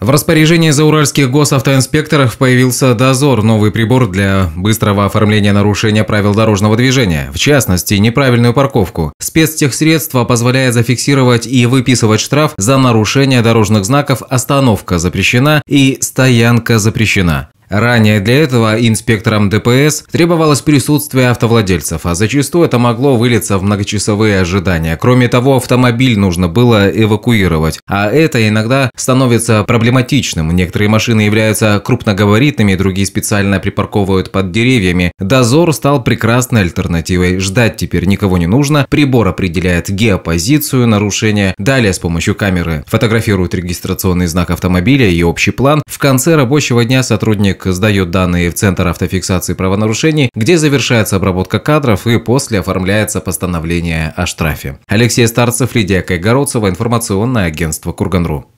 В распоряжении зауральских госавтоинспекторов появился «Дозор» – новый прибор для быстрого оформления нарушения правил дорожного движения, в частности, неправильную парковку. Спецтехсредство позволяет зафиксировать и выписывать штраф за нарушение дорожных знаков «Остановка запрещена» и «Стоянка запрещена». Ранее для этого инспекторам ДПС требовалось присутствие автовладельцев, а зачастую это могло вылиться в многочасовые ожидания. Кроме того, автомобиль нужно было эвакуировать, а это иногда становится проблематичным. Некоторые машины являются крупногабаритными, другие специально припарковывают под деревьями. Дозор стал прекрасной альтернативой. Ждать теперь никого не нужно. Прибор определяет геопозицию нарушения. Далее с помощью камеры фотографируют регистрационный знак автомобиля и общий план. В конце рабочего дня сотрудник Человек сдает данные в Центр автофиксации правонарушений, где завершается обработка кадров и после оформляется постановление о штрафе. Алексей Старцев, Лидия Кайгородцева, информационное агентство Курганру.